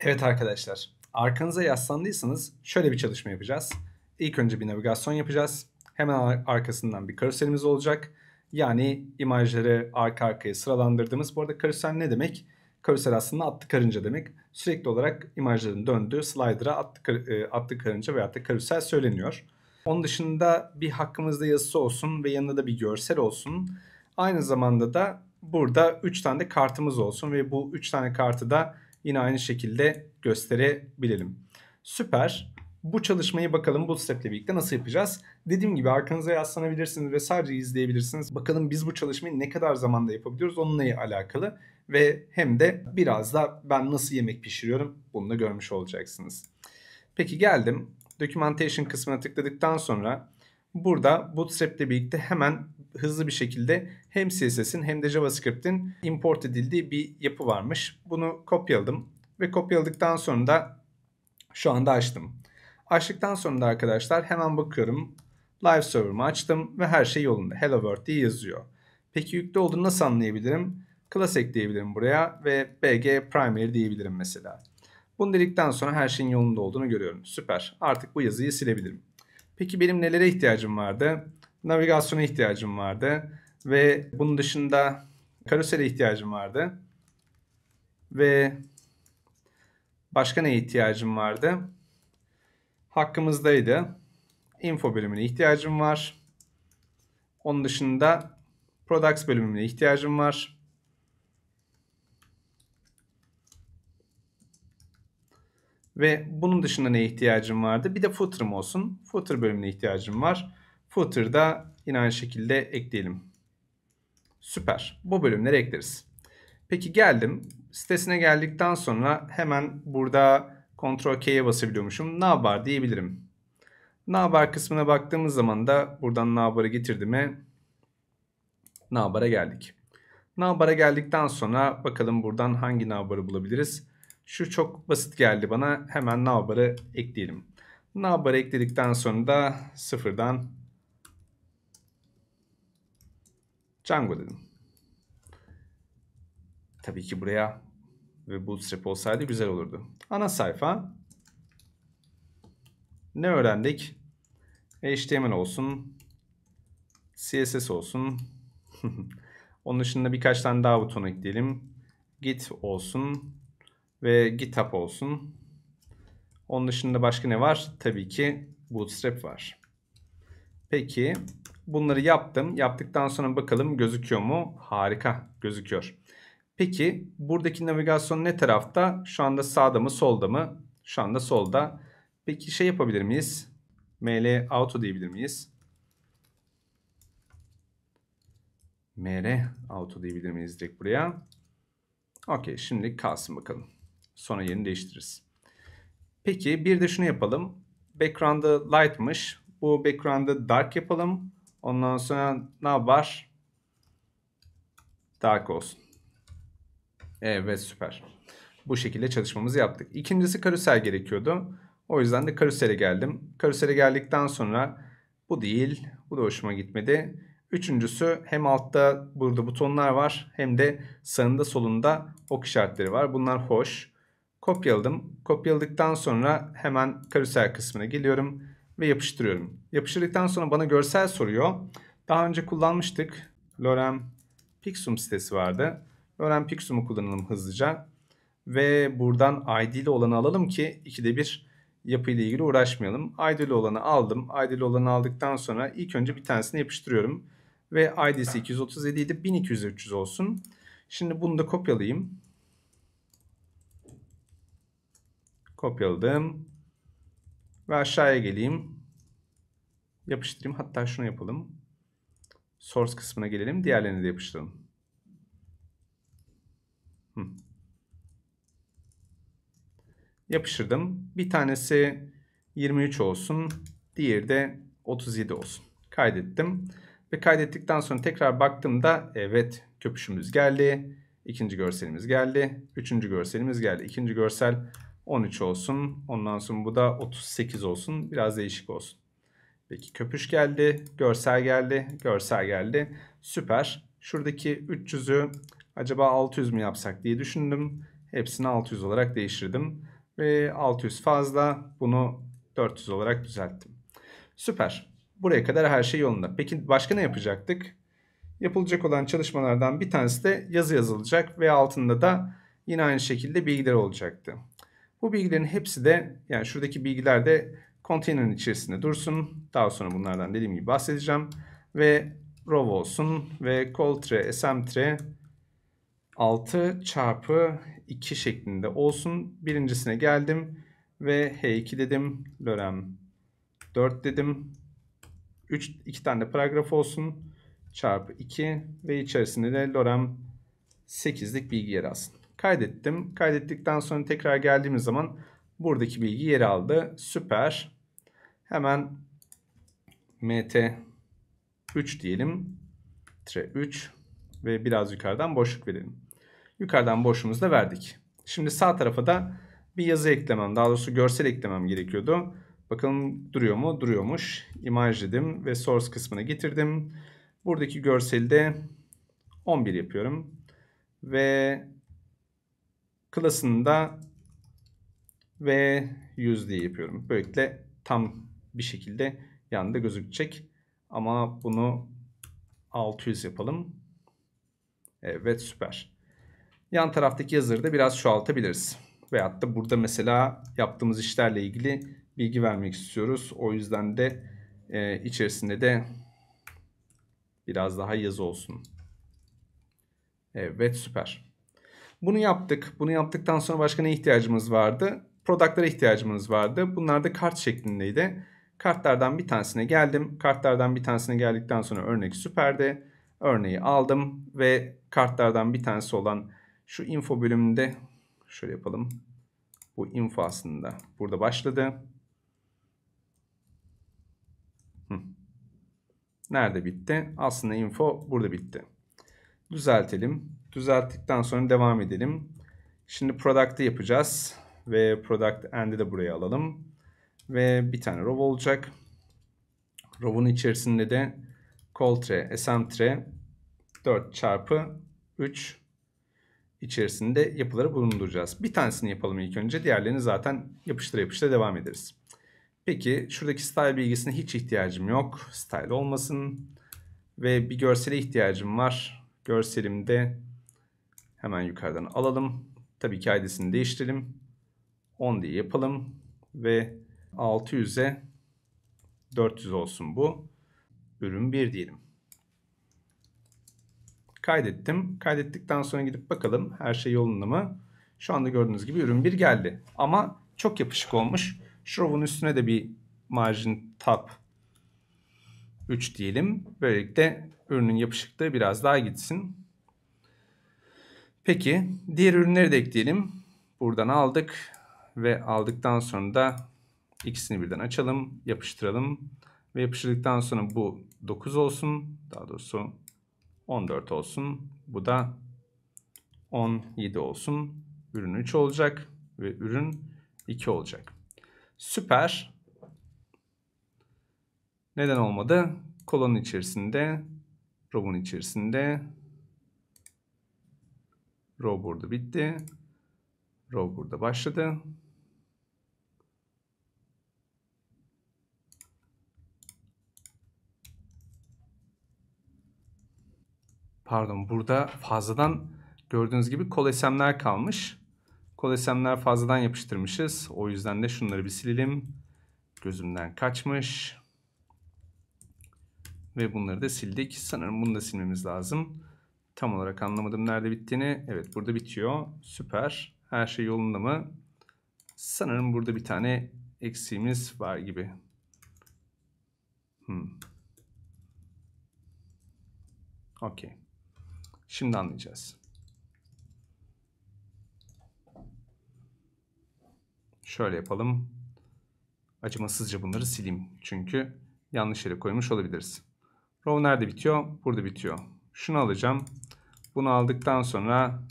Evet arkadaşlar, arkanıza yaslandıysanız şöyle bir çalışma yapacağız. İlk önce bir navigasyon yapacağız. Hemen arkasından bir karuselimiz olacak. Yani imajları arka arkaya sıralandırdığımız. Bu arada karusel ne demek? Karusel aslında attı karınca demek. Sürekli olarak imajların döndüğü slider'a attı, e, attı karınca veya da karusel söyleniyor. Onun dışında bir hakkımızda yazısı olsun ve yanında da bir görsel olsun. Aynı zamanda da burada 3 tane de kartımız olsun ve bu 3 tane kartı da yine aynı şekilde gösterebilelim. Süper. Bu çalışmayı bakalım Bootstrap ile birlikte nasıl yapacağız? Dediğim gibi arkanıza yaslanabilirsiniz ve sadece izleyebilirsiniz. Bakalım biz bu çalışmayı ne kadar zamanda yapabiliyoruz onunla alakalı. Ve hem de biraz da ben nasıl yemek pişiriyorum bunu da görmüş olacaksınız. Peki geldim. Documentation kısmına tıkladıktan sonra Burada Bootstrap ile birlikte hemen hızlı bir şekilde hem CSS'in hem de JavaScript'in import edildiği bir yapı varmış. Bunu kopyaladım ve kopyaladıktan sonra da şu anda açtım. Açtıktan sonra da arkadaşlar hemen bakıyorum. Live server'ımı açtım ve her şey yolunda. Hello World diye yazıyor. Peki yüklü olduğunu nasıl anlayabilirim? Class ekleyebilirim buraya ve BG Primary diyebilirim mesela. Bunu dedikten sonra her şeyin yolunda olduğunu görüyorum. Süper. Artık bu yazıyı silebilirim. Peki benim nelere ihtiyacım vardı? Navigasyona ihtiyacım vardı ve bunun dışında karosele ihtiyacım vardı. Ve başka neye ihtiyacım vardı? Hakkımızdaydı. Info bölümüne ihtiyacım var. Onun dışında products bölümüne ihtiyacım var. Ve bunun dışında neye ihtiyacım vardı? Bir de footer'ım olsun. Footer bölümüne ihtiyacım var. Footer'da yine aynı şekilde ekleyelim. Süper. Bu bölümleri ekleriz. Peki geldim. Sitesine geldikten sonra hemen burada Ctrl K'ye basabiliyormuşum. Navbar diyebilirim. Navbar kısmına baktığımız zaman da buradan navbarı getirdim getirdiğime ne geldik. Navbara geldikten sonra bakalım buradan hangi navbarı bulabiliriz. Şu çok basit geldi bana. Hemen navbarı ekleyelim. Navbarı ekledikten sonra da sıfırdan Django dedim. Tabii ki buraya ve bootstrap olsaydı güzel olurdu. Ana sayfa. Ne öğrendik? HTML olsun. CSS olsun. Onun dışında birkaç tane daha buton ekleyelim. Git olsun ve GitHub olsun. Onun dışında başka ne var? Tabii ki Bootstrap var. Peki bunları yaptım. Yaptıktan sonra bakalım gözüküyor mu? Harika gözüküyor. Peki buradaki navigasyon ne tarafta? Şu anda sağda mı solda mı? Şu anda solda. Peki şey yapabilir miyiz? ML auto diyebilir miyiz? ML auto diyebilir miyiz direkt buraya? Okey şimdi kalsın bakalım. Sonra yerini değiştiririz. Peki bir de şunu yapalım. Background'ı light'mış. Bu background'ı dark yapalım. Ondan sonra ne var? Dark olsun. Evet süper. Bu şekilde çalışmamızı yaptık. İkincisi karusel gerekiyordu. O yüzden de karusele geldim. Karusele geldikten sonra bu değil. Bu da hoşuma gitmedi. Üçüncüsü hem altta burada butonlar var hem de sağında solunda ok işaretleri var. Bunlar hoş kopyaladım. Kopyaladıktan sonra hemen karusel kısmına geliyorum ve yapıştırıyorum. Yapıştırdıktan sonra bana görsel soruyor. Daha önce kullanmıştık. Lorem Pixum sitesi vardı. Lorem Pixum'u kullanalım hızlıca. Ve buradan ID'li olanı alalım ki ikide bir yapı ile ilgili uğraşmayalım. ID'li olanı aldım. ID'li olanı aldıktan sonra ilk önce bir tanesini yapıştırıyorum. Ve ID'si 237 idi. 1200 300 olsun. Şimdi bunu da kopyalayayım. Kopyaladım. Ve aşağıya geleyim. Yapıştırayım. Hatta şunu yapalım. Source kısmına gelelim. Diğerlerini de yapıştıralım. Hı. Yapıştırdım. Bir tanesi 23 olsun. Diğeri de 37 olsun. Kaydettim. Ve kaydettikten sonra tekrar baktığımda evet köpüşümüz geldi. İkinci görselimiz geldi. Üçüncü görselimiz geldi. İkinci görsel 13 olsun. Ondan sonra bu da 38 olsun. Biraz değişik olsun. Peki köpüş geldi. Görsel geldi. Görsel geldi. Süper. Şuradaki 300'ü acaba 600 mü yapsak diye düşündüm. Hepsini 600 olarak değiştirdim. Ve 600 fazla bunu 400 olarak düzelttim. Süper. Buraya kadar her şey yolunda. Peki başka ne yapacaktık? Yapılacak olan çalışmalardan bir tanesi de yazı yazılacak ve altında da yine aynı şekilde bilgiler olacaktı. Bu bilgilerin hepsi de yani şuradaki bilgiler de konteynerin içerisinde dursun. Daha sonra bunlardan dediğim gibi bahsedeceğim. Ve row olsun ve coltre, smtre, sm 6 çarpı 2 şeklinde olsun. Birincisine geldim ve H2 dedim. Lorem 4 dedim. 3 2 tane paragraf olsun. Çarpı 2 ve içerisinde de lorem 8'lik bilgi yer alsın kaydettim. Kaydettikten sonra tekrar geldiğimiz zaman buradaki bilgi yer aldı. Süper. Hemen mt3 diyelim. Tire 3 ve biraz yukarıdan boşluk verelim. Yukarıdan boşluğumuzu da verdik. Şimdi sağ tarafa da bir yazı eklemem, daha doğrusu görsel eklemem gerekiyordu. Bakalım duruyor mu? Duruyormuş. Image dedim ve source kısmına getirdim. Buradaki görseli de 11 yapıyorum. Ve klasında ve 100 diye yapıyorum. Böylelikle tam bir şekilde yanında gözükecek. Ama bunu 600 yapalım. Evet süper. Yan taraftaki yazıları da biraz çoğaltabiliriz. Veyahut da burada mesela yaptığımız işlerle ilgili bilgi vermek istiyoruz. O yüzden de e, içerisinde de biraz daha yazı olsun. Evet süper. Bunu yaptık. Bunu yaptıktan sonra başka ne ihtiyacımız vardı? Product'lara ihtiyacımız vardı. Bunlar da kart şeklindeydi. Kartlardan bir tanesine geldim. Kartlardan bir tanesine geldikten sonra örnek süperdi. Örneği aldım ve kartlardan bir tanesi olan şu info bölümünde şöyle yapalım. Bu info aslında burada başladı. Nerede bitti? Aslında info burada bitti. Düzeltelim. Düzelttikten sonra devam edelim. Şimdi product'ı yapacağız. Ve product end'i de buraya alalım. Ve bir tane row olacak. Row'un içerisinde de call tre, sm tre 4 çarpı 3 içerisinde yapıları bulunduracağız. Bir tanesini yapalım ilk önce. Diğerlerini zaten yapıştır yapıştır devam ederiz. Peki şuradaki style bilgisine hiç ihtiyacım yok. Style olmasın. Ve bir görsele ihtiyacım var. Görselimde Hemen yukarıdan alalım. Tabii ki ID'sini değiştirelim. 10 diye yapalım. Ve 600'e 400 olsun bu. Ürün 1 diyelim. Kaydettim. Kaydettikten sonra gidip bakalım her şey yolunda mı? Şu anda gördüğünüz gibi ürün 1 geldi. Ama çok yapışık olmuş. Şurubun üstüne de bir margin top 3 diyelim. Böylelikle ürünün yapışıklığı biraz daha gitsin. Peki diğer ürünleri de ekleyelim. Buradan aldık ve aldıktan sonra da ikisini birden açalım, yapıştıralım ve yapıştırdıktan sonra bu 9 olsun. Daha doğrusu 14 olsun. Bu da 17 olsun. Ürün 3 olacak ve ürün 2 olacak. Süper. Neden olmadı? Kolonun içerisinde, robun içerisinde Row burada bitti. Row burada başladı. Pardon burada fazladan gördüğünüz gibi kolesemler kalmış. Kolesemler fazladan yapıştırmışız. O yüzden de şunları bir silelim. Gözümden kaçmış. Ve bunları da sildik. Sanırım bunu da silmemiz lazım. Tam olarak anlamadım nerede bittiğini. Evet burada bitiyor. Süper. Her şey yolunda mı? Sanırım burada bir tane eksiğimiz var gibi. Hmm. Okey. Şimdi anlayacağız. Şöyle yapalım. Acımasızca bunları sileyim. Çünkü yanlış yere koymuş olabiliriz. Row nerede bitiyor? Burada bitiyor. Şunu alacağım. Bunu aldıktan sonra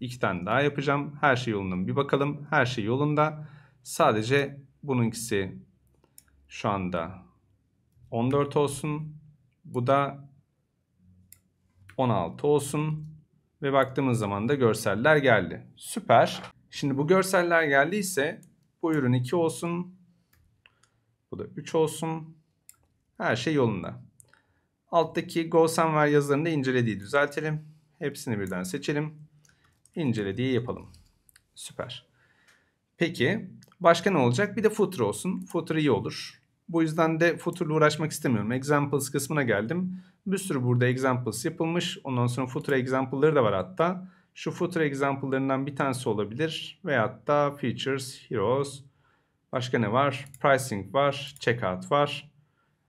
iki tane daha yapacağım. Her şey yolunda Bir bakalım. Her şey yolunda. Sadece bununkisi şu anda 14 olsun. Bu da 16 olsun. Ve baktığımız zaman da görseller geldi. Süper. Şimdi bu görseller geldiyse bu ürün 2 olsun. Bu da 3 olsun. Her şey yolunda. Alttaki GoSamWare yazılarını da incelediği düzeltelim. Hepsini birden seçelim. İncele diye yapalım. Süper. Peki başka ne olacak? Bir de footer olsun. Footer iyi olur. Bu yüzden de footer'la uğraşmak istemiyorum. Examples kısmına geldim. Bir sürü burada examples yapılmış. Ondan sonra footer example'ları da var hatta. Şu footer example'larından bir tanesi olabilir. Veyahut da features, heroes. Başka ne var? Pricing var, checkout var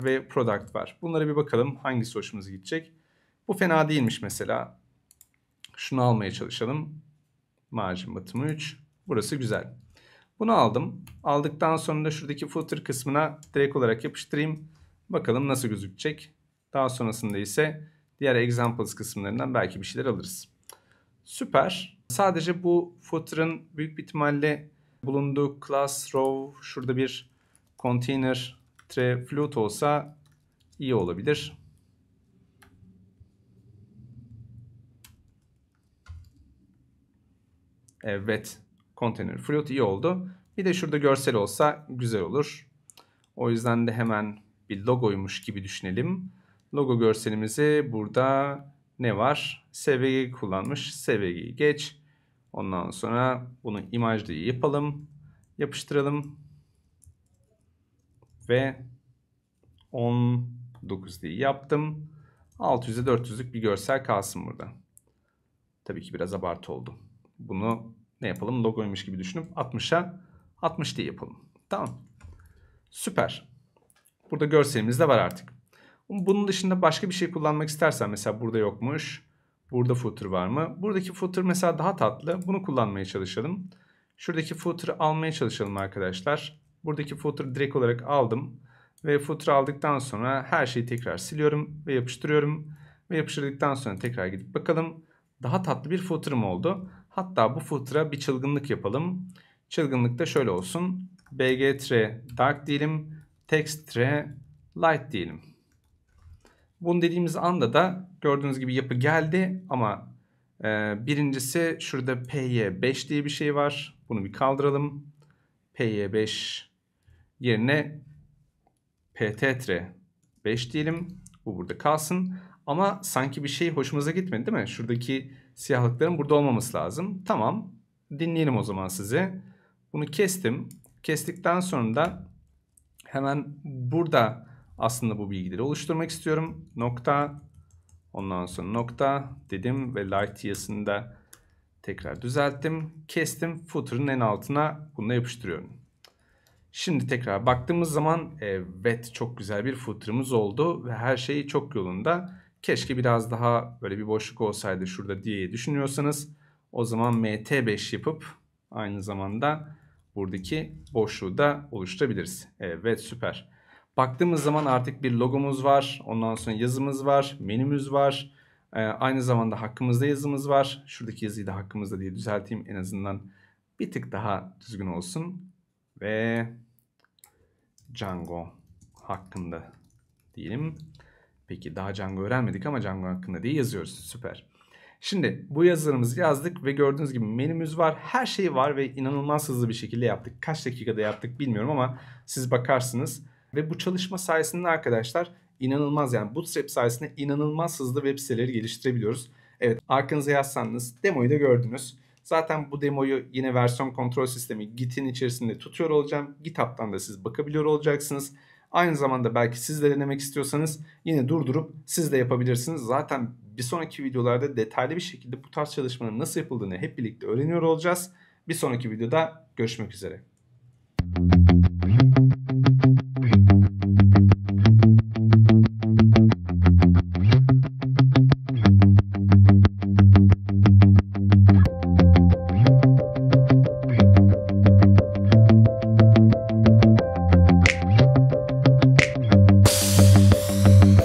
ve product var. Bunlara bir bakalım hangisi hoşumuza gidecek. Bu fena değilmiş mesela. Şunu almaya çalışalım. Margin batımı 3. Burası güzel. Bunu aldım. Aldıktan sonra da şuradaki footer kısmına direkt olarak yapıştırayım. Bakalım nasıl gözükecek. Daha sonrasında ise diğer examples kısımlarından belki bir şeyler alırız. Süper. Sadece bu footer'ın büyük bir ihtimalle bulunduğu class row şurada bir container tre float olsa iyi olabilir. e, wet container fruit iyi oldu. Bir de şurada görsel olsa güzel olur. O yüzden de hemen bir logoymuş gibi düşünelim. Logo görselimizi burada ne var? SVG kullanmış. SVG'yi geç. Ondan sonra bunu imajda yapalım. Yapıştıralım. Ve 19 diye yaptım. 600'e 400'lük bir görsel kalsın burada. Tabii ki biraz abartı oldu. Bunu ne yapalım? Logoymuş gibi düşünüp 60'a 60 diye yapalım. Tamam. Süper. Burada görselimiz de var artık. Bunun dışında başka bir şey kullanmak istersen mesela burada yokmuş. Burada footer var mı? Buradaki footer mesela daha tatlı. Bunu kullanmaya çalışalım. Şuradaki footer'ı almaya çalışalım arkadaşlar. Buradaki footer'ı direkt olarak aldım. Ve footer'ı aldıktan sonra her şeyi tekrar siliyorum ve yapıştırıyorum. Ve yapıştırdıktan sonra tekrar gidip bakalım. Daha tatlı bir footer'ım oldu. Hatta bu footer'a bir çılgınlık yapalım. Çılgınlık da şöyle olsun. BG tre dark diyelim. Text tre light diyelim. Bunu dediğimiz anda da gördüğünüz gibi yapı geldi ama e, birincisi şurada py5 diye bir şey var. Bunu bir kaldıralım. py5 yerine pttre 5 diyelim. Bu burada kalsın. Ama sanki bir şey hoşumuza gitmedi değil mi? Şuradaki Siyahlıkların burada olmaması lazım. Tamam. Dinleyelim o zaman sizi. Bunu kestim. Kestikten sonra da hemen burada aslında bu bilgileri oluşturmak istiyorum. Nokta. Ondan sonra nokta dedim ve light yazısını da tekrar düzelttim. Kestim. Footer'ın en altına bunu yapıştırıyorum. Şimdi tekrar baktığımız zaman evet çok güzel bir footer'ımız oldu ve her şey çok yolunda. Keşke biraz daha böyle bir boşluk olsaydı şurada diye düşünüyorsanız o zaman MT5 yapıp aynı zamanda buradaki boşluğu da oluşturabiliriz. Evet süper. Baktığımız zaman artık bir logomuz var. Ondan sonra yazımız var. Menümüz var. Ee, aynı zamanda hakkımızda yazımız var. Şuradaki yazıyı da hakkımızda diye düzelteyim. En azından bir tık daha düzgün olsun. Ve Django hakkında diyelim. Peki daha Django öğrenmedik ama Django hakkında diye yazıyoruz. Süper. Şimdi bu yazılarımızı yazdık ve gördüğünüz gibi menümüz var. Her şey var ve inanılmaz hızlı bir şekilde yaptık. Kaç dakikada yaptık bilmiyorum ama siz bakarsınız. Ve bu çalışma sayesinde arkadaşlar inanılmaz yani Bootstrap sayesinde inanılmaz hızlı web siteleri geliştirebiliyoruz. Evet arkanıza yazsanız demoyu da gördünüz. Zaten bu demoyu yine versiyon kontrol sistemi Git'in içerisinde tutuyor olacağım. GitHub'tan da siz bakabiliyor olacaksınız. Aynı zamanda belki siz de denemek istiyorsanız yine durdurup siz de yapabilirsiniz. Zaten bir sonraki videolarda detaylı bir şekilde bu tarz çalışmanın nasıl yapıldığını hep birlikte öğreniyor olacağız. Bir sonraki videoda görüşmek üzere.